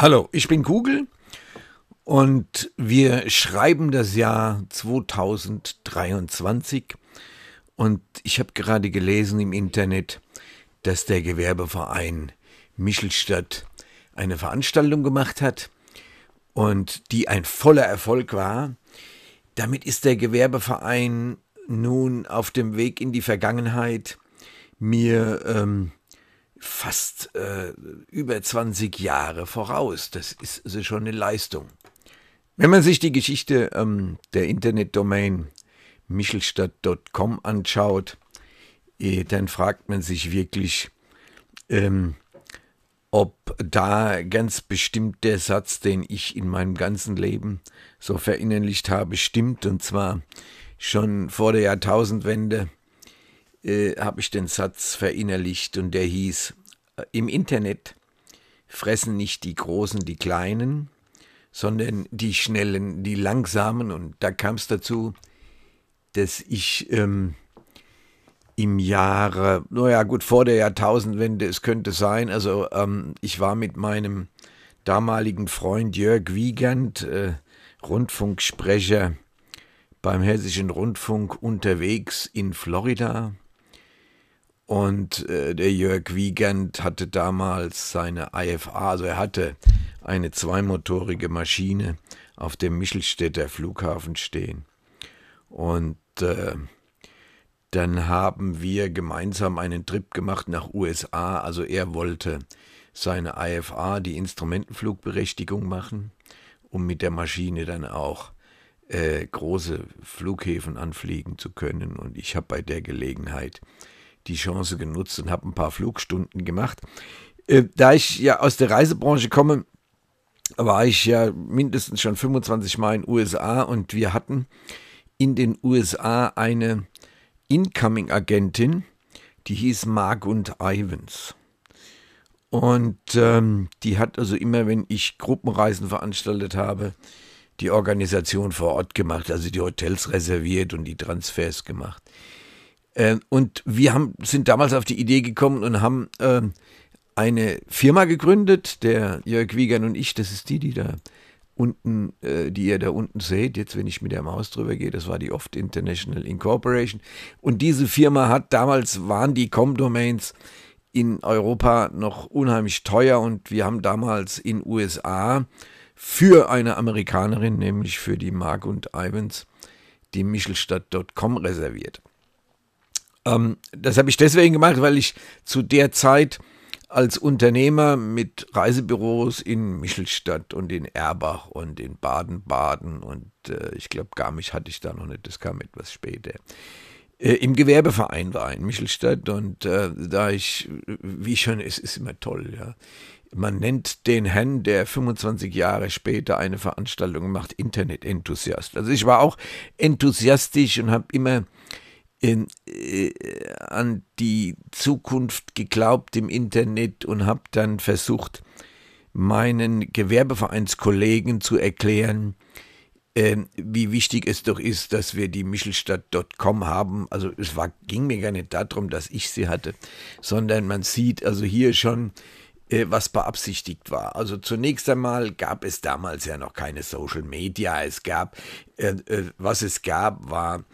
Hallo, ich bin Kugel und wir schreiben das Jahr 2023 und ich habe gerade gelesen im Internet, dass der Gewerbeverein Michelstadt eine Veranstaltung gemacht hat und die ein voller Erfolg war. Damit ist der Gewerbeverein nun auf dem Weg in die Vergangenheit, mir ähm, fast äh, über 20 Jahre voraus. Das ist also schon eine Leistung. Wenn man sich die Geschichte ähm, der Internetdomain michelstadt.com anschaut, äh, dann fragt man sich wirklich, ähm, ob da ganz bestimmt der Satz, den ich in meinem ganzen Leben so verinnerlicht habe, stimmt. Und zwar schon vor der Jahrtausendwende äh, habe ich den Satz verinnerlicht und der hieß, äh, im Internet fressen nicht die Großen die Kleinen, sondern die Schnellen, die Langsamen. Und da kam es dazu, dass ich ähm, im Jahre, naja gut, vor der Jahrtausendwende, es könnte sein, also ähm, ich war mit meinem damaligen Freund Jörg Wiegand, äh, Rundfunksprecher beim Hessischen Rundfunk, unterwegs in Florida und äh, der Jörg Wiegand hatte damals seine IFA, also er hatte eine zweimotorige Maschine auf dem Michelstädter Flughafen stehen. Und äh, dann haben wir gemeinsam einen Trip gemacht nach USA. Also er wollte seine IFA, die Instrumentenflugberechtigung, machen, um mit der Maschine dann auch äh, große Flughäfen anfliegen zu können. Und ich habe bei der Gelegenheit die Chance genutzt und habe ein paar Flugstunden gemacht. Äh, da ich ja aus der Reisebranche komme, war ich ja mindestens schon 25 Mal in den USA und wir hatten in den USA eine Incoming-Agentin, die hieß Margund Ivans. Und ähm, die hat also immer, wenn ich Gruppenreisen veranstaltet habe, die Organisation vor Ort gemacht, also die Hotels reserviert und die Transfers gemacht. Äh, und wir haben, sind damals auf die Idee gekommen und haben äh, eine Firma gegründet, der Jörg Wiegand und ich, das ist die, die da unten, äh, die ihr da unten seht, jetzt wenn ich mit der Maus drüber gehe, das war die Oft International Incorporation. Und diese Firma hat damals, waren die Com-Domains in Europa noch unheimlich teuer und wir haben damals in USA für eine Amerikanerin, nämlich für die Mark und Ivans, die Michelstadt.com reserviert. Ähm, das habe ich deswegen gemacht, weil ich zu der Zeit als Unternehmer mit Reisebüros in Michelstadt und in Erbach und in Baden-Baden und äh, ich glaube, gar mich hatte ich da noch nicht, das kam etwas später. Äh, Im Gewerbeverein war in Michelstadt und äh, da ich, wie schon, es ist immer toll, ja. Man nennt den Herrn, der 25 Jahre später eine Veranstaltung macht, Internet-Enthusiast. Also ich war auch enthusiastisch und habe immer in, äh, an die Zukunft geglaubt im Internet und habe dann versucht, meinen Gewerbevereinskollegen zu erklären, äh, wie wichtig es doch ist, dass wir die Michelstadt.com haben. Also es war, ging mir gar nicht darum, dass ich sie hatte, sondern man sieht also hier schon, äh, was beabsichtigt war. Also zunächst einmal gab es damals ja noch keine Social Media. Es gab, äh, äh was es gab, war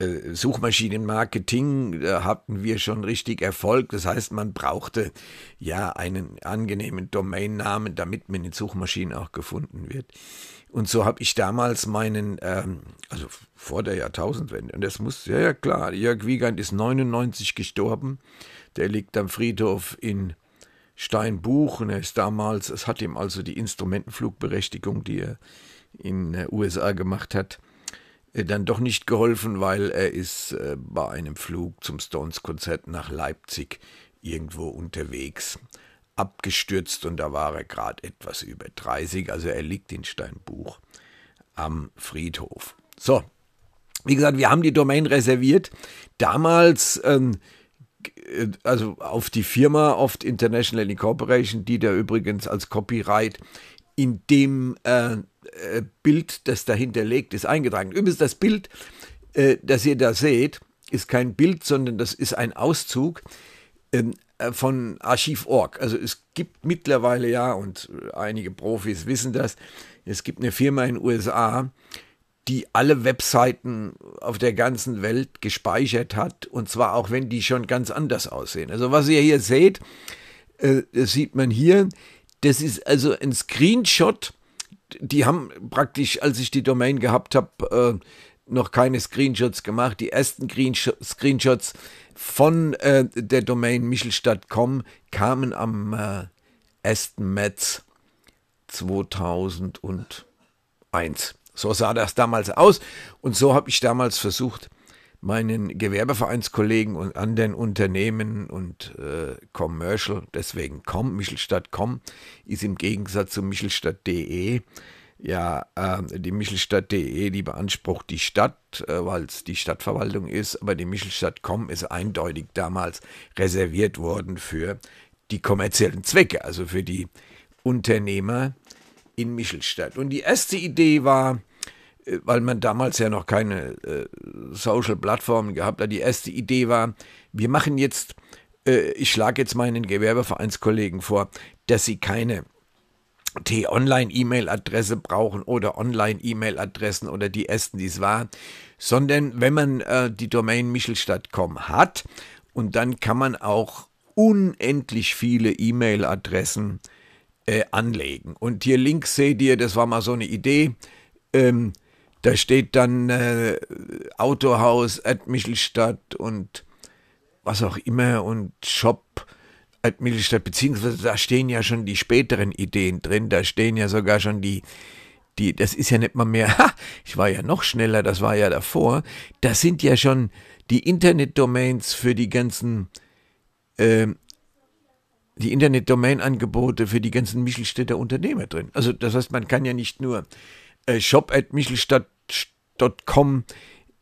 äh, Suchmaschinenmarketing hatten wir schon richtig Erfolg. Das heißt, man brauchte ja einen angenehmen Domainnamen, damit man in Suchmaschinen auch gefunden wird. Und so habe ich damals meinen, ähm, also vor der Jahrtausendwende, und das muss, ja, ja klar, Jörg Wiegand ist 99 gestorben. Der liegt am Friedhof in Steinbuch und er ist damals, es hat ihm also die Instrumentenflugberechtigung, die er in den äh, USA gemacht hat, äh, dann doch nicht geholfen, weil er ist äh, bei einem Flug zum Stones-Konzert nach Leipzig irgendwo unterwegs abgestürzt und da war er gerade etwas über 30, also er liegt in Steinbuch am Friedhof. So, wie gesagt, wir haben die Domain reserviert. Damals, ähm, äh, also auf die Firma Oft International Incorporation, die da übrigens als Copyright in dem äh, äh, Bild, das dahinterlegt ist, eingetragen. Übrigens, das Bild, äh, das ihr da seht, ist kein Bild, sondern das ist ein Auszug ähm, äh, von Archiv.org. Also es gibt mittlerweile ja, und einige Profis wissen das, es gibt eine Firma in den USA, die alle Webseiten auf der ganzen Welt gespeichert hat, und zwar auch wenn die schon ganz anders aussehen. Also was ihr hier seht, äh, das sieht man hier, das ist also ein Screenshot die haben praktisch, als ich die Domain gehabt habe, äh, noch keine Screenshots gemacht. Die ersten Screenshots von äh, der Domain Michelstadt.com kamen am äh, 1. März 2001. So sah das damals aus und so habe ich damals versucht, meinen Gewerbevereinskollegen und anderen Unternehmen und äh, Commercial, deswegen komm, Michelstadt.com ist im Gegensatz zu Michelstadt.de ja, äh, die Michelstadt.de, die beansprucht die Stadt, äh, weil es die Stadtverwaltung ist, aber die Michelstadt.com ist eindeutig damals reserviert worden für die kommerziellen Zwecke, also für die Unternehmer in Michelstadt. Und die erste Idee war, weil man damals ja noch keine äh, Social-Plattformen gehabt hat. Die erste Idee war, wir machen jetzt, äh, ich schlage jetzt meinen Gewerbevereinskollegen vor, dass sie keine T-Online-E-Mail-Adresse brauchen oder Online-E-Mail-Adressen oder die ersten, die es war, sondern wenn man äh, die Domain michelstadt.com hat und dann kann man auch unendlich viele E-Mail-Adressen äh, anlegen. Und hier links seht ihr, das war mal so eine Idee, ähm, da steht dann äh, Autohaus at Michelstadt und was auch immer und Shop at Michelstadt, beziehungsweise da stehen ja schon die späteren Ideen drin, da stehen ja sogar schon die, die, das ist ja nicht mal mehr, ha, ich war ja noch schneller, das war ja davor, da sind ja schon die Internetdomains für die ganzen, äh, die Internetdomain-Angebote für die ganzen Michelstädter Unternehmer drin. Also das heißt, man kann ja nicht nur äh, shop at Michelstadt shop.com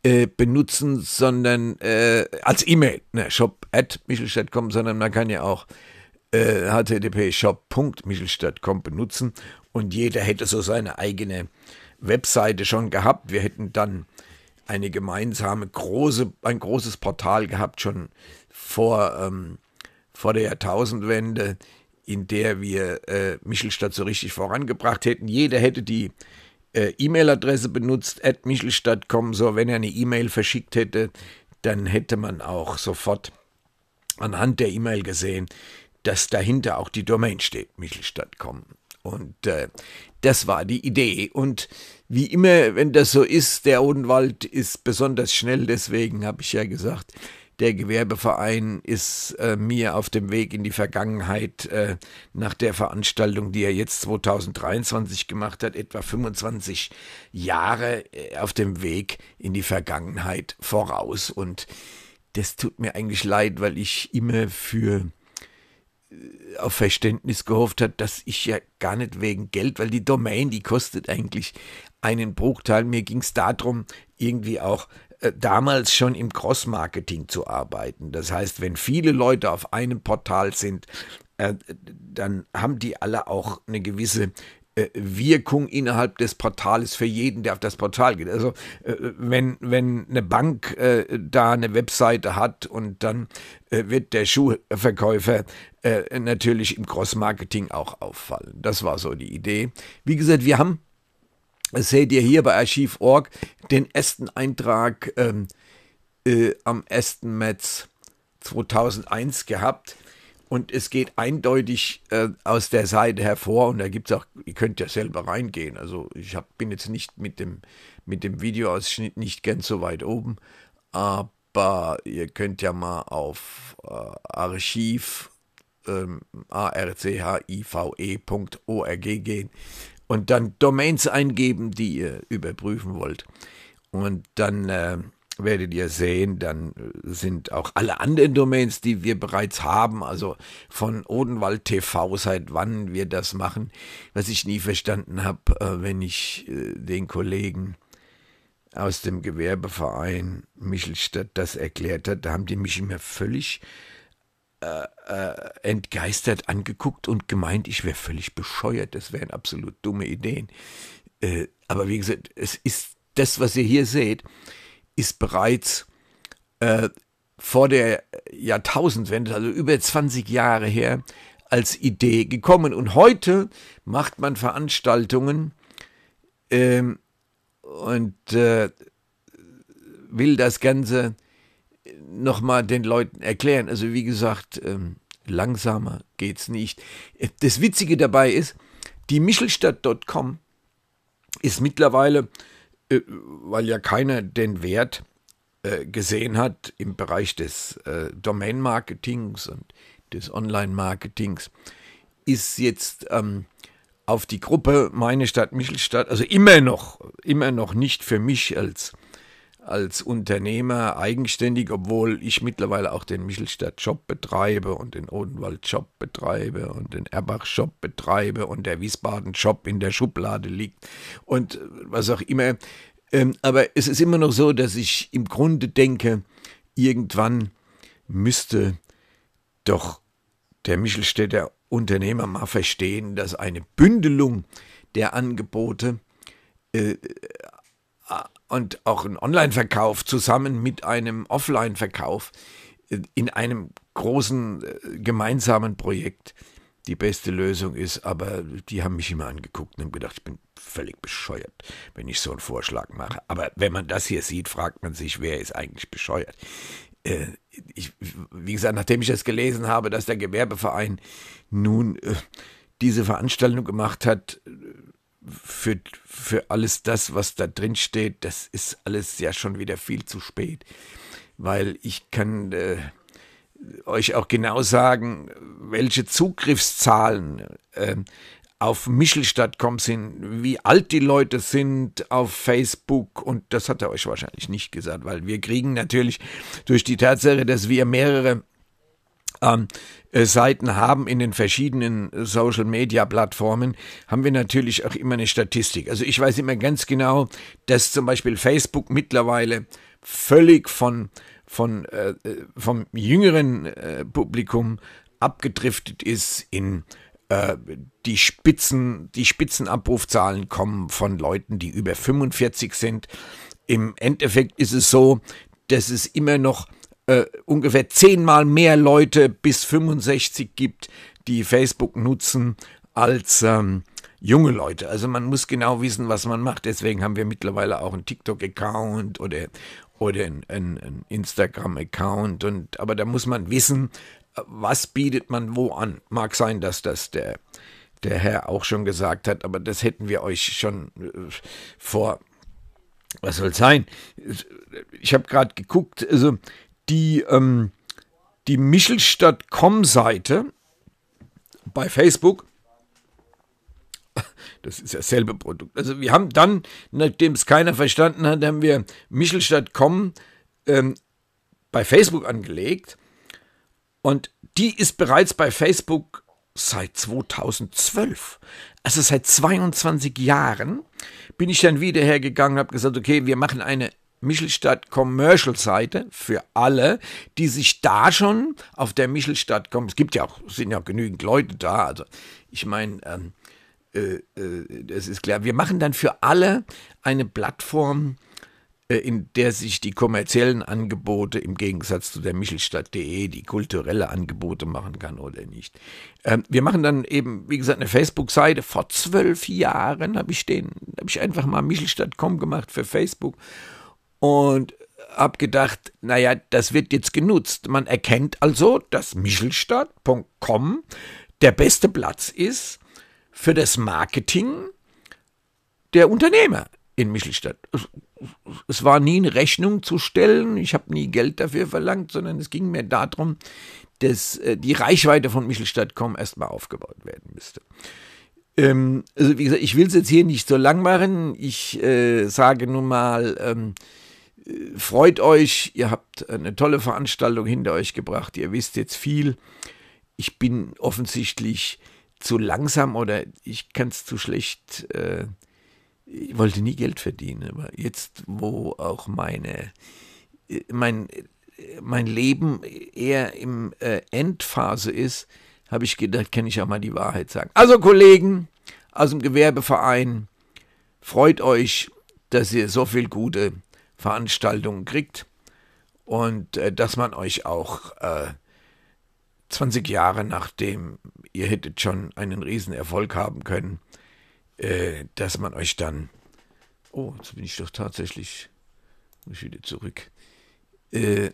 äh, benutzen, sondern äh, als E-Mail, ne, shop sondern man kann ja auch äh, http://shop.michelstadt.com benutzen und jeder hätte so seine eigene Webseite schon gehabt. Wir hätten dann eine gemeinsame große, ein großes Portal gehabt schon vor, ähm, vor der Jahrtausendwende, in der wir äh, Michelstadt so richtig vorangebracht hätten. Jeder hätte die äh, E-Mail-Adresse benutzt, at michelstadt.com. So, wenn er eine E-Mail verschickt hätte, dann hätte man auch sofort anhand der E-Mail gesehen, dass dahinter auch die Domain steht, michelstadt.com. Und äh, das war die Idee. Und wie immer, wenn das so ist, der Odenwald ist besonders schnell. Deswegen habe ich ja gesagt, der Gewerbeverein ist äh, mir auf dem Weg in die Vergangenheit äh, nach der Veranstaltung, die er jetzt 2023 gemacht hat, etwa 25 Jahre äh, auf dem Weg in die Vergangenheit voraus. Und das tut mir eigentlich leid, weil ich immer für äh, auf Verständnis gehofft hat, dass ich ja gar nicht wegen Geld, weil die Domain, die kostet eigentlich einen Bruchteil. Mir ging es darum, irgendwie auch äh, damals schon im Cross-Marketing zu arbeiten. Das heißt, wenn viele Leute auf einem Portal sind, äh, dann haben die alle auch eine gewisse äh, Wirkung innerhalb des Portales für jeden, der auf das Portal geht. Also wenn, wenn eine Bank da eine Webseite hat und dann wird der Schuhverkäufer natürlich im Cross-Marketing auch auffallen. Das war so die Idee. Wie gesagt, wir haben seht ihr hier bei Archiv.org den ersten Eintrag ähm, äh, am 1. März 2001 gehabt. Und es geht eindeutig äh, aus der Seite hervor und da gibt es auch, ihr könnt ja selber reingehen. Also ich hab, bin jetzt nicht mit dem, mit dem Videoausschnitt nicht ganz so weit oben, aber ihr könnt ja mal auf äh, archiv ähm, archive.org gehen und dann Domains eingeben, die ihr überprüfen wollt. Und dann äh, werdet ihr sehen, dann äh, sind auch alle anderen Domains, die wir bereits haben, also von Odenwald TV, seit wann wir das machen, was ich nie verstanden habe, äh, wenn ich äh, den Kollegen aus dem Gewerbeverein Michelstadt das erklärt hat, da haben die mich immer völlig äh, äh, entgeistert angeguckt und gemeint, ich wäre völlig bescheuert. Das wären absolut dumme Ideen. Äh, aber wie gesagt, es ist das, was ihr hier seht, ist bereits äh, vor der Jahrtausendwende, also über 20 Jahre her, als Idee gekommen. Und heute macht man Veranstaltungen ähm, und äh, will das Ganze nochmal den Leuten erklären. Also wie gesagt, ähm, langsamer es nicht. Das Witzige dabei ist, die Michelstadt.com ist mittlerweile, äh, weil ja keiner den Wert äh, gesehen hat im Bereich des äh, Domain-Marketings und des Online-Marketings, ist jetzt ähm, auf die Gruppe Meine Stadt Michelstadt, also immer noch, immer noch nicht für mich als als Unternehmer eigenständig, obwohl ich mittlerweile auch den Michelstadt-Job betreibe und den Odenwald-Job betreibe und den Erbach-Job betreibe und der Wiesbaden-Job in der Schublade liegt und äh, was auch immer. Ähm, aber es ist immer noch so, dass ich im Grunde denke, irgendwann müsste doch der Michelstädter Unternehmer mal verstehen, dass eine Bündelung der Angebote äh, und auch ein Online-Verkauf zusammen mit einem Offline-Verkauf äh, in einem großen äh, gemeinsamen Projekt die beste Lösung ist, aber die haben mich immer angeguckt und haben gedacht, ich bin völlig bescheuert, wenn ich so einen Vorschlag mache. Aber wenn man das hier sieht, fragt man sich, wer ist eigentlich bescheuert? Äh, ich, wie gesagt, nachdem ich das gelesen habe, dass der Gewerbeverein nun äh, diese Veranstaltung gemacht hat, für, für alles das, was da drin steht, das ist alles ja schon wieder viel zu spät. Weil ich kann äh, euch auch genau sagen, welche Zugriffszahlen äh, auf Michelstadt.com sind, wie alt die Leute sind auf Facebook und das hat er euch wahrscheinlich nicht gesagt, weil wir kriegen natürlich durch die Tatsache, dass wir mehrere ähm, äh, Seiten haben in den verschiedenen äh, Social Media Plattformen, haben wir natürlich auch immer eine Statistik. Also ich weiß immer ganz genau, dass zum Beispiel Facebook mittlerweile völlig von, von, äh, äh vom jüngeren äh, Publikum abgedriftet ist in die Spitzen, die Spitzenabrufzahlen kommen von Leuten, die über 45 sind. Im Endeffekt ist es so, dass es immer noch äh, ungefähr zehnmal mehr Leute bis 65 gibt, die Facebook nutzen, als ähm, junge Leute. Also man muss genau wissen, was man macht. Deswegen haben wir mittlerweile auch einen TikTok-Account oder, oder einen, einen Instagram-Account. aber da muss man wissen, was bietet man wo an. Mag sein, dass das der, der Herr auch schon gesagt hat, aber das hätten wir euch schon äh, vor. Was soll sein? Ich habe gerade geguckt, also die, ähm, die Michelstadt.com-Seite bei Facebook. Das ist dasselbe Produkt. Also wir haben dann, nachdem es keiner verstanden hat, haben wir Michelstadt.com ähm, bei Facebook angelegt. Und die ist bereits bei Facebook seit 2012. Also seit 22 Jahren bin ich dann wieder hergegangen, und habe gesagt, okay, wir machen eine Michelstadt Commercial Seite für alle, die sich da schon auf der Michelstadt kommen. Es gibt ja auch, sind ja auch genügend Leute da. Also ich meine, ähm, äh, äh, das ist klar. Wir machen dann für alle eine Plattform, äh, in der sich die kommerziellen Angebote im Gegensatz zu der Michelstadt.de die kulturelle Angebote machen kann oder nicht. Ähm, wir machen dann eben, wie gesagt, eine Facebook-Seite. Vor zwölf Jahren habe ich den, habe ich einfach mal Michelstadt.com gemacht für Facebook und habe gedacht, naja, das wird jetzt genutzt. Man erkennt also, dass michelstadt.com der beste Platz ist für das Marketing der Unternehmer in Michelstadt. Es war nie eine Rechnung zu stellen, ich habe nie Geld dafür verlangt, sondern es ging mir darum, dass äh, die Reichweite von Michelstadt.com erstmal aufgebaut werden müsste. Ähm, also wie gesagt, ich will es jetzt hier nicht so lang machen. Ich äh, sage nun mal, ähm, freut euch, ihr habt eine tolle Veranstaltung hinter euch gebracht, ihr wisst jetzt viel. Ich bin offensichtlich zu langsam oder ich kann es zu schlecht. Äh, ich wollte nie Geld verdienen, aber jetzt, wo auch meine, äh, mein, äh, mein Leben eher im äh, Endphase ist, habe ich gedacht, kann ich auch mal die Wahrheit sagen. Also Kollegen aus dem Gewerbeverein, freut euch, dass ihr so viel gute Veranstaltungen kriegt und äh, dass man euch auch äh, 20 Jahre nachdem ihr hättet schon einen riesen Erfolg haben können, äh, dass man euch dann, oh, jetzt bin ich doch tatsächlich, muss ich wieder zurück, äh,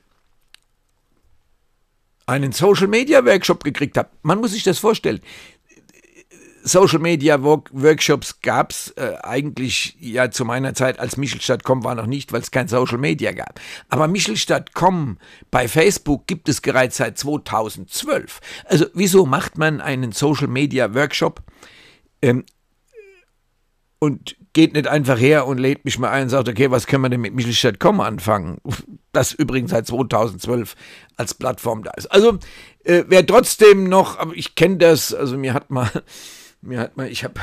einen Social Media Workshop gekriegt habt. Man muss sich das vorstellen. Social Media Workshops gab es äh, eigentlich ja zu meiner Zeit als Michelstadt.com war noch nicht, weil es kein Social Media gab. Aber Michelstadt.com bei Facebook gibt es bereits seit 2012. Also wieso macht man einen Social Media Workshop ähm, und geht nicht einfach her und lädt mich mal ein und sagt, okay, was können wir denn mit Michelstadt.com anfangen? Das übrigens seit 2012 als Plattform da ist. Also äh, wer trotzdem noch, aber ich kenne das, also mir hat mal mir hat mal, ich habe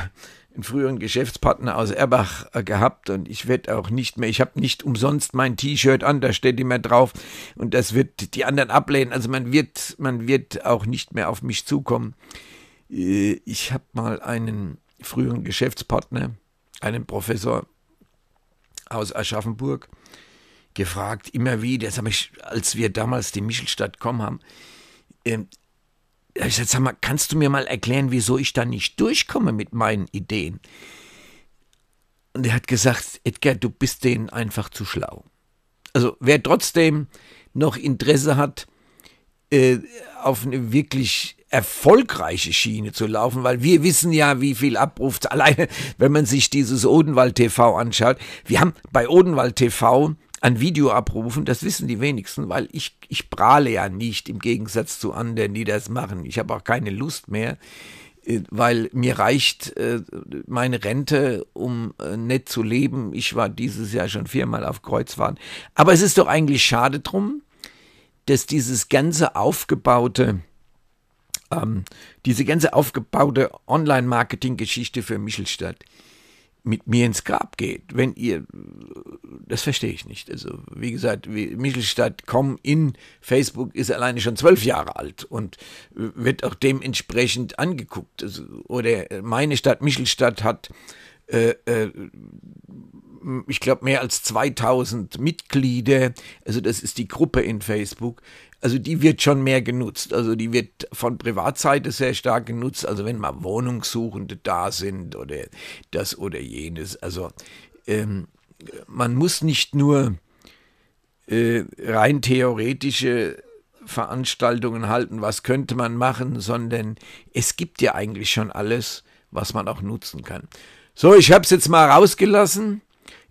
einen früheren Geschäftspartner aus Erbach äh, gehabt und ich werde auch nicht mehr, ich habe nicht umsonst mein T-Shirt an, da steht immer drauf und das wird die anderen ablehnen. Also man wird, man wird auch nicht mehr auf mich zukommen. Äh, ich habe mal einen früheren Geschäftspartner, einen Professor aus Aschaffenburg, gefragt, immer wieder, als wir damals die Michelstadt kommen haben, ähm, ich äh, sage, sag mal, kannst du mir mal erklären, wieso ich da nicht durchkomme mit meinen Ideen? Und er hat gesagt, Edgar, du bist denen einfach zu schlau. Also wer trotzdem noch Interesse hat, äh, auf eine wirklich erfolgreiche Schiene zu laufen, weil wir wissen ja, wie viel abruft alleine, wenn man sich dieses Odenwald TV anschaut. Wir haben bei Odenwald TV ein Video abrufen, das wissen die wenigsten, weil ich, ich prahle ja nicht im Gegensatz zu anderen, die das machen. Ich habe auch keine Lust mehr, äh, weil mir reicht äh, meine Rente, um äh, nett zu leben. Ich war dieses Jahr schon viermal auf Kreuzfahrt. Aber es ist doch eigentlich schade drum, dass dieses ganze aufgebaute, ähm, diese ganze aufgebaute Online-Marketing-Geschichte für Michelstadt, äh, mit mir ins Grab geht. Wenn ihr, das verstehe ich nicht. Also, wie gesagt, Michelstadt.com in Facebook ist alleine schon zwölf Jahre alt und wird auch dementsprechend angeguckt. Also, oder meine Stadt, Michelstadt, hat, äh, äh, ich glaube, mehr als 2000 Mitglieder. Also, das ist die Gruppe in Facebook. Also die wird schon mehr genutzt. Also die wird von Privatseite sehr stark genutzt. Also wenn mal Wohnungssuchende da sind oder das oder jenes. Also ähm, man muss nicht nur äh, rein theoretische Veranstaltungen halten, was könnte man machen, sondern es gibt ja eigentlich schon alles, was man auch nutzen kann. So, ich habe es jetzt mal rausgelassen.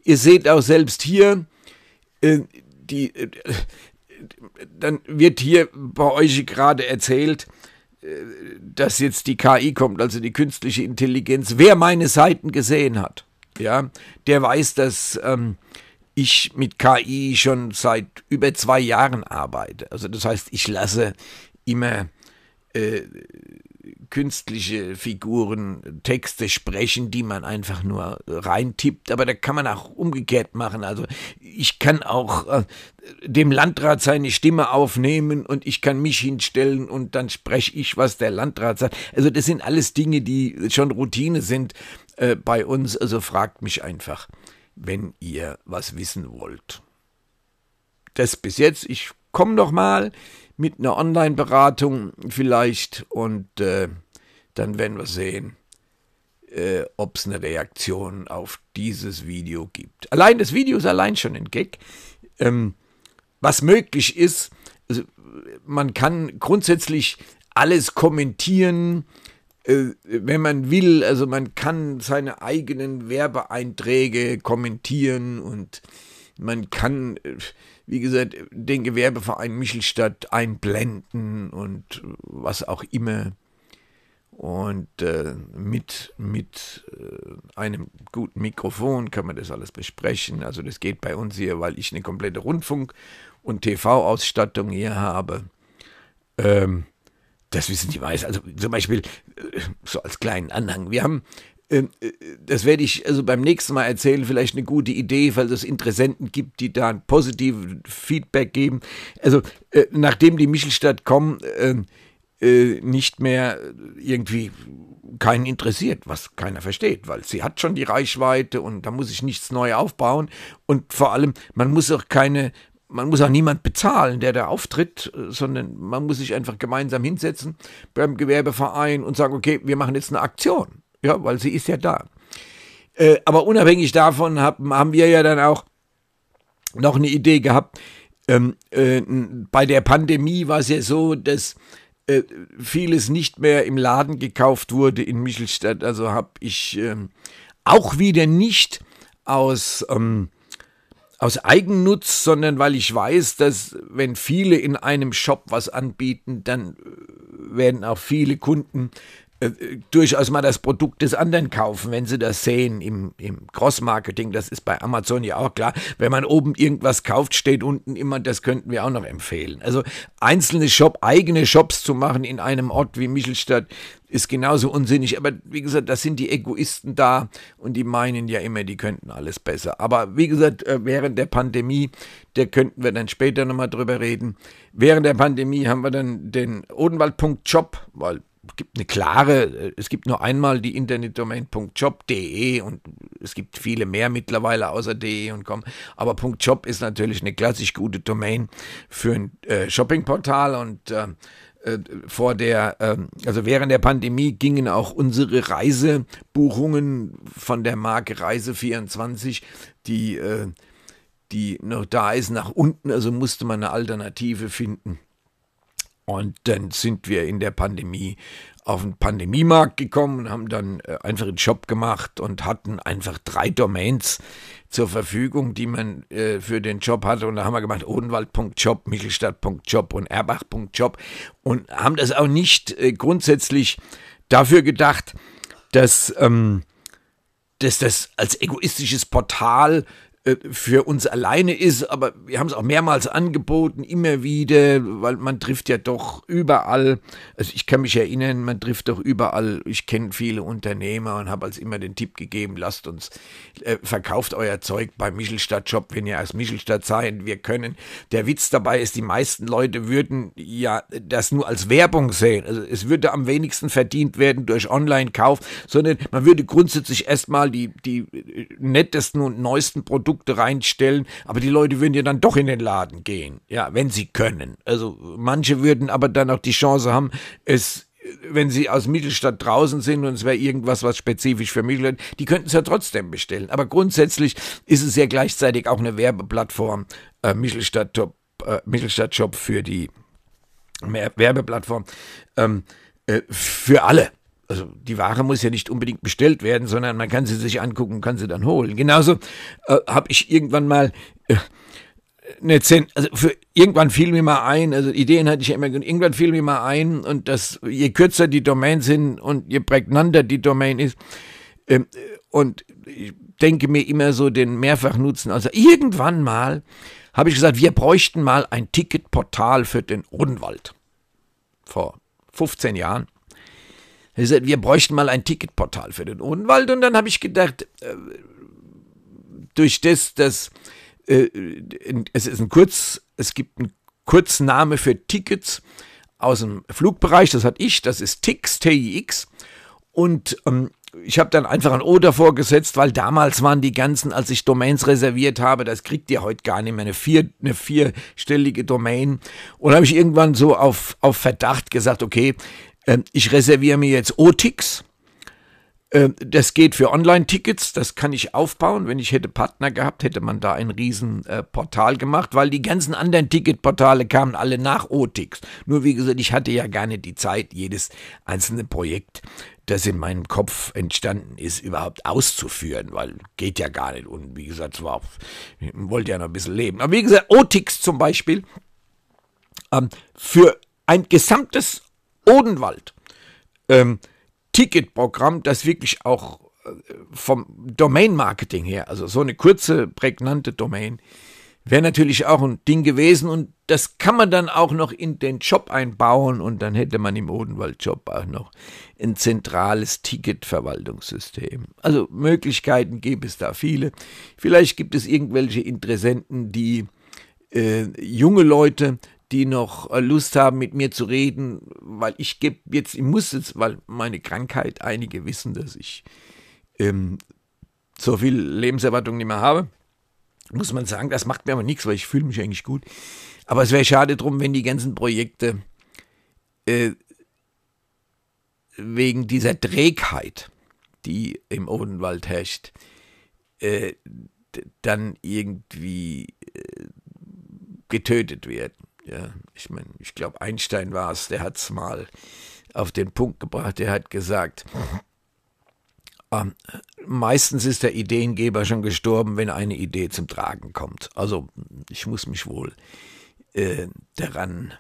Ihr seht auch selbst hier, äh, die, äh, dann wird hier bei euch gerade erzählt, äh, dass jetzt die KI kommt, also die künstliche Intelligenz. Wer meine Seiten gesehen hat, ja, der weiß, dass ähm, ich mit KI schon seit über zwei Jahren arbeite. Also das heißt, ich lasse immer äh, künstliche Figuren Texte sprechen, die man einfach nur reintippt. Aber da kann man auch umgekehrt machen. Also ich kann auch äh, dem Landrat seine Stimme aufnehmen und ich kann mich hinstellen und dann spreche ich, was der Landrat sagt. Also das sind alles Dinge, die schon Routine sind äh, bei uns. Also fragt mich einfach, wenn ihr was wissen wollt. Das bis jetzt. Ich komme noch mal mit einer Online-Beratung vielleicht und äh, dann werden wir sehen, äh, ob es eine Reaktion auf dieses Video gibt. Allein das Video ist allein schon ein Gag. Ähm, was möglich ist, also, man kann grundsätzlich alles kommentieren, äh, wenn man will. Also man kann seine eigenen Werbeeinträge kommentieren und man kann, äh, wie gesagt, den Gewerbeverein Michelstadt einblenden und was auch immer. Und äh, mit, mit äh, einem guten Mikrofon kann man das alles besprechen. Also das geht bei uns hier, weil ich eine komplette Rundfunk- und TV-Ausstattung hier habe. Ähm, das wissen die meisten. Also zum Beispiel, äh, so als kleinen Anhang, wir haben, äh, äh, das werde ich also beim nächsten Mal erzählen, vielleicht eine gute Idee, falls es Interessenten gibt, die da ein positives Feedback geben. Also äh, nachdem die Michelstadt kommen, äh, nicht mehr irgendwie keinen interessiert, was keiner versteht, weil sie hat schon die Reichweite und da muss ich nichts neu aufbauen und vor allem, man muss auch keine man muss auch niemand bezahlen, der da auftritt, äh, sondern man muss sich einfach gemeinsam hinsetzen beim Gewerbeverein und sagen, okay, wir machen jetzt eine Aktion, ja, weil sie ist ja da. Äh, aber unabhängig davon hab, haben wir ja dann auch noch eine Idee gehabt. Ähm, äh, bei der Pandemie war es ja so, dass äh, vieles nicht mehr im Laden gekauft wurde in Michelstadt. Also habe ich ähm, auch wieder nicht aus, ähm, aus Eigennutz, sondern weil ich weiß, dass wenn viele in einem Shop was anbieten, dann äh, werden auch viele Kunden äh, durchaus mal das Produkt des anderen kaufen, wenn sie das sehen im, im Cross-Marketing. Das ist bei Amazon ja auch klar. Wenn man oben irgendwas kauft, steht unten immer, das könnten wir auch noch empfehlen. Also einzelne Shop, eigene Shops zu machen in einem Ort wie Michelstadt, ist genauso unsinnig. Aber wie gesagt, das sind die Egoisten da und die meinen ja immer, die könnten alles besser. Aber wie gesagt, äh, während der Pandemie, da könnten wir dann später nochmal drüber reden. Während der Pandemie haben wir dann den Odenwald.job, weil gibt eine klare, äh, es gibt nur einmal die Internetdomain.job.de und es gibt viele mehr mittlerweile außer .de und .com, aber .job ist natürlich eine klassisch gute Domain für ein äh, Shoppingportal und ähm, äh, vor der, ähm, also während der Pandemie gingen auch unsere Reisebuchungen von der Marke Reise24, die, äh, die noch da ist, nach unten, also musste man eine Alternative finden und dann sind wir in der Pandemie auf den Pandemiemarkt gekommen und haben dann äh, einfach einen Shop gemacht und hatten einfach drei Domains zur Verfügung, die man äh, für den Job hatte. Und da haben wir gemacht odenwald.job, michelstadt.job und erbach.job und haben das auch nicht äh, grundsätzlich dafür gedacht, dass, ähm, dass das als egoistisches Portal äh, für uns alleine ist, aber wir haben es auch mehrmals angeboten, immer wieder, weil man trifft ja doch überall, also ich kann mich erinnern, man trifft doch überall, ich kenne viele Unternehmer und habe als immer den Tipp gegeben, lasst uns, äh, verkauft euer Zeug beim Michelstadt-Shop, wenn ihr aus Michelstadt seid, wir können. Der Witz dabei ist, die meisten Leute würden ja das nur als Werbung sehen, also es würde am wenigsten verdient werden durch Online-Kauf, sondern man würde grundsätzlich erstmal die, die äh, nettesten und neuesten Produkte Produkte reinstellen, aber die Leute würden ja dann doch in den Laden gehen, ja, wenn sie können. Also manche würden aber dann auch die Chance haben, es wenn sie aus Mittelstadt draußen sind und es wäre irgendwas, was spezifisch für Mittelstadt, die könnten es ja trotzdem bestellen. Aber grundsätzlich ist es ja gleichzeitig auch eine Werbeplattform, äh, Mittelstadt, äh, Mittelstadt Shop für die Werbeplattform ähm, äh, für alle also die Ware muss ja nicht unbedingt bestellt werden, sondern man kann sie sich angucken, kann sie dann holen. Genauso äh, habe ich irgendwann mal äh, eine Zent also für irgendwann fiel mir mal ein, also Ideen hatte ich ja immer, irgendwann fiel mir mal ein und das je kürzer die Domains sind und je prägnanter die Domain ist äh, und ich denke mir immer so den Mehrfachnutzen, also irgendwann mal habe ich gesagt, wir bräuchten mal ein Ticketportal für den Rundwald Vor 15 Jahren gesagt, wir bräuchten mal ein Ticketportal für den Odenwald. Und dann habe ich gedacht, äh, durch das, dass äh, es ist ein Kurz, es gibt einen Kurzname für Tickets aus dem Flugbereich, das hatte ich, das ist TIX, TIX. Und ähm, ich habe dann einfach ein O davor gesetzt, weil damals waren die ganzen, als ich Domains reserviert habe, das kriegt ihr heute gar nicht mehr, eine, vier, eine vierstellige Domain. Und habe ich irgendwann so auf, auf Verdacht gesagt, okay, ähm, ich reserviere mir jetzt OTIX. Ähm, das geht für Online-Tickets, das kann ich aufbauen. Wenn ich hätte Partner gehabt, hätte man da ein Riesenportal äh, gemacht, weil die ganzen anderen Ticketportale kamen alle nach OTIX. Nur wie gesagt, ich hatte ja gar nicht die Zeit, jedes einzelne Projekt, das in meinem Kopf entstanden ist, überhaupt auszuführen, weil geht ja gar nicht. Und wie gesagt, war, ich wollte ja noch ein bisschen leben. Aber wie gesagt, OTIX zum Beispiel, ähm, für ein gesamtes Odenwald ähm, Ticketprogramm, das wirklich auch äh, vom Domain-Marketing her, also so eine kurze, prägnante Domain, wäre natürlich auch ein Ding gewesen und das kann man dann auch noch in den Job einbauen und dann hätte man im Odenwald-Job auch noch ein zentrales Ticketverwaltungssystem. Also Möglichkeiten gäbe es da viele. Vielleicht gibt es irgendwelche Interessenten, die äh, junge Leute die noch äh, Lust haben, mit mir zu reden, weil ich gebe jetzt, ich muss jetzt, weil meine Krankheit, einige wissen, dass ich ähm, so viel Lebenserwartung nicht mehr habe, muss man sagen, das macht mir aber nichts, weil ich fühle mich eigentlich gut. Aber es wäre schade drum, wenn die ganzen Projekte äh, wegen dieser Trägheit, die im Odenwald herrscht, äh, dann irgendwie äh, getötet werden. Ja, ich meine, ich glaube, Einstein war es, der hat es mal auf den Punkt gebracht. Der hat gesagt, ähm, meistens ist der Ideengeber schon gestorben, wenn eine Idee zum Tragen kommt. Also ich muss mich wohl äh, daran,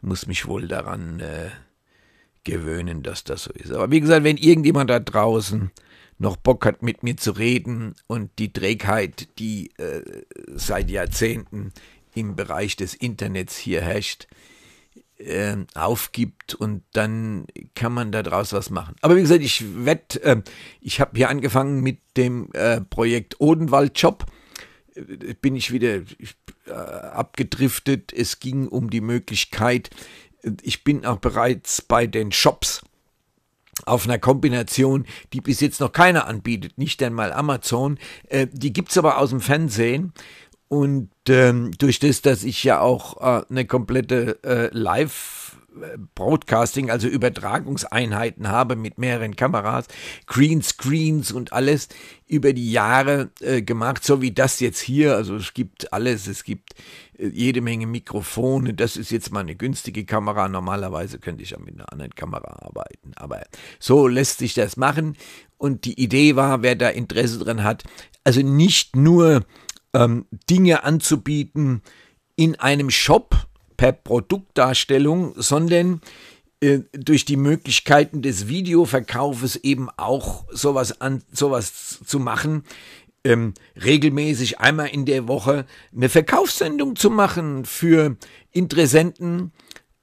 muss mich wohl daran äh, gewöhnen, dass das so ist. Aber wie gesagt, wenn irgendjemand da draußen noch Bock hat, mit mir zu reden und die Trägheit, die äh, seit Jahrzehnten im Bereich des Internets hier herrscht, äh, aufgibt und dann kann man daraus was machen. Aber wie gesagt, ich wette, äh, ich habe hier angefangen mit dem äh, Projekt Odenwald-Job. Äh, bin ich wieder ich, äh, abgedriftet. Es ging um die Möglichkeit, ich bin auch bereits bei den Shops auf einer Kombination, die bis jetzt noch keiner anbietet, nicht einmal Amazon. Äh, die es aber aus dem Fernsehen und ähm, durch das, dass ich ja auch äh, eine komplette äh, Live- äh, Broadcasting, also Übertragungseinheiten habe mit mehreren Kameras, Green Screens und alles über die Jahre äh, gemacht, so wie das jetzt hier. Also es gibt alles, es gibt äh, jede Menge Mikrofone. Das ist jetzt mal eine günstige Kamera. Normalerweise könnte ich ja mit einer anderen Kamera arbeiten, aber so lässt sich das machen. Und die Idee war, wer da Interesse dran hat, also nicht nur ähm, Dinge anzubieten in einem Shop per Produktdarstellung, sondern äh, durch die Möglichkeiten des Videoverkaufes eben auch sowas, an, sowas zu machen, ähm, regelmäßig einmal in der Woche eine Verkaufssendung zu machen für Interessenten,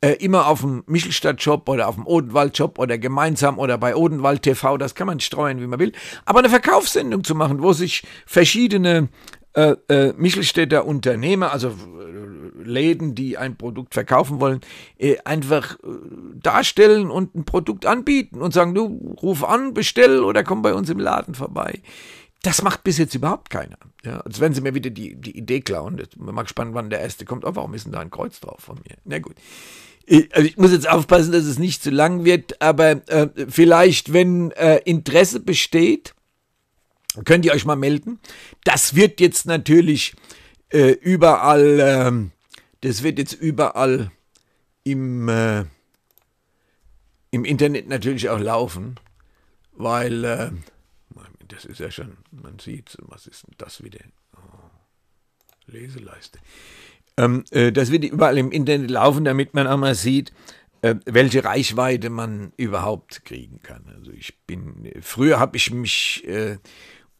äh, immer auf dem Michelstadt-Shop oder auf dem Odenwald-Shop oder gemeinsam oder bei Odenwald TV, das kann man streuen, wie man will, aber eine Verkaufssendung zu machen, wo sich verschiedene äh, äh, Michelstädter Unternehmer, also äh, Läden, die ein Produkt verkaufen wollen, äh, einfach äh, darstellen und ein Produkt anbieten und sagen, du ruf an, bestell oder komm bei uns im Laden vorbei. Das macht bis jetzt überhaupt keiner. Ja, als wenn sie mir wieder die, die Idee klauen. Das, man mag spannend, wann der erste kommt. Oh, warum ist denn da ein Kreuz drauf von mir? Na gut. Ich, äh, also ich muss jetzt aufpassen, dass es nicht zu lang wird, aber äh, vielleicht, wenn äh, Interesse besteht, Könnt ihr euch mal melden? Das wird jetzt natürlich äh, überall, äh, das wird jetzt überall im, äh, im Internet natürlich auch laufen, weil äh, das ist ja schon, man sieht, was ist denn das wieder? Oh, Leseleiste. Ähm, äh, das wird überall im Internet laufen, damit man auch mal sieht, äh, welche Reichweite man überhaupt kriegen kann. Also ich bin, früher habe ich mich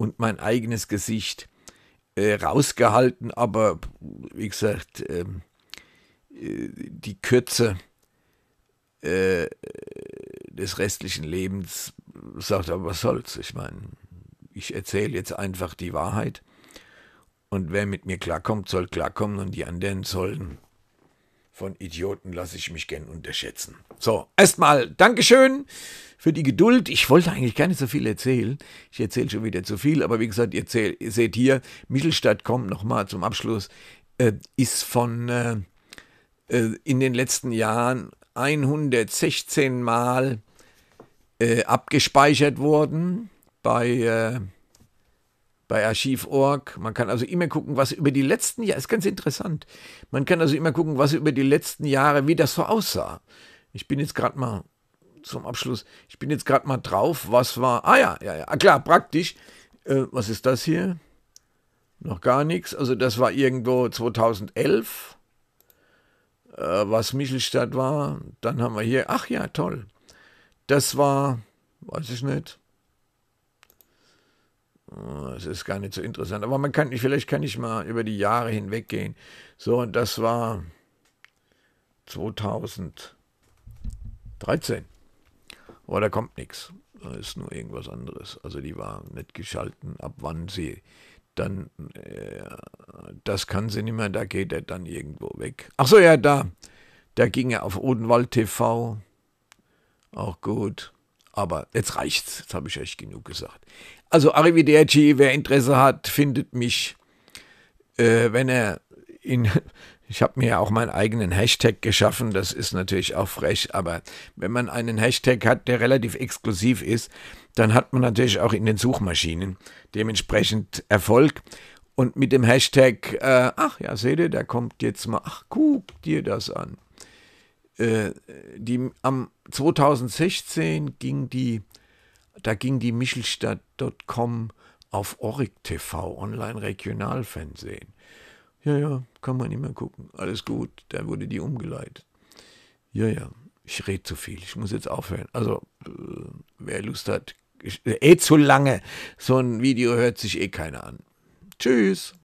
und mein eigenes Gesicht äh, rausgehalten, aber wie gesagt, ähm, äh, die Kürze äh, des restlichen Lebens sagt aber, was soll's? Ich meine, ich erzähle jetzt einfach die Wahrheit und wer mit mir klarkommt, soll klarkommen und die anderen sollen von Idioten lasse ich mich gern unterschätzen. So, erstmal Dankeschön für die Geduld. Ich wollte eigentlich gar nicht so viel erzählen. Ich erzähle schon wieder zu viel, aber wie gesagt, ihr, zähl, ihr seht hier, Michelstadt kommt nochmal zum Abschluss, äh, ist von äh, äh, in den letzten Jahren 116 Mal äh, abgespeichert worden bei äh, bei Archiv.org. Man kann also immer gucken, was über die letzten Jahre, ist ganz interessant, man kann also immer gucken, was über die letzten Jahre, wie das so aussah. Ich bin jetzt gerade mal zum Abschluss, ich bin jetzt gerade mal drauf, was war, ah ja, ja, ja, klar, praktisch. Äh, was ist das hier? Noch gar nichts. Also das war irgendwo 2011, äh, was Michelstadt war. Dann haben wir hier, ach ja, toll. Das war, weiß ich nicht, es oh, ist gar nicht so interessant. Aber man kann, vielleicht kann ich mal über die Jahre hinweggehen. So, und das war 2013. Aber da kommt nichts. Da ist nur irgendwas anderes. Also die war nicht geschalten, ab wann sie dann, äh, das kann sie nicht mehr, da geht er dann irgendwo weg. Achso, ja, da. Da ging er auf Odenwald TV. Auch gut. Aber jetzt reicht's. Jetzt habe ich echt genug gesagt. Also Arrivederci, wer Interesse hat, findet mich, äh, wenn er in, ich habe mir ja auch meinen eigenen Hashtag geschaffen, das ist natürlich auch frech, aber wenn man einen Hashtag hat, der relativ exklusiv ist, dann hat man natürlich auch in den Suchmaschinen dementsprechend Erfolg. Und mit dem Hashtag, äh, ach ja, seht ihr, da kommt jetzt mal, ach, guck dir das an. Äh, die, am 2016 ging die da ging die Michelstadt.com auf Oric TV, Online-Regionalfernsehen. Ja, ja, kann man immer gucken. Alles gut, da wurde die umgeleitet. Ja, ja, ich rede zu viel, ich muss jetzt aufhören. Also, äh, wer Lust hat, ich, äh, eh zu lange, so ein Video hört sich eh keiner an. Tschüss.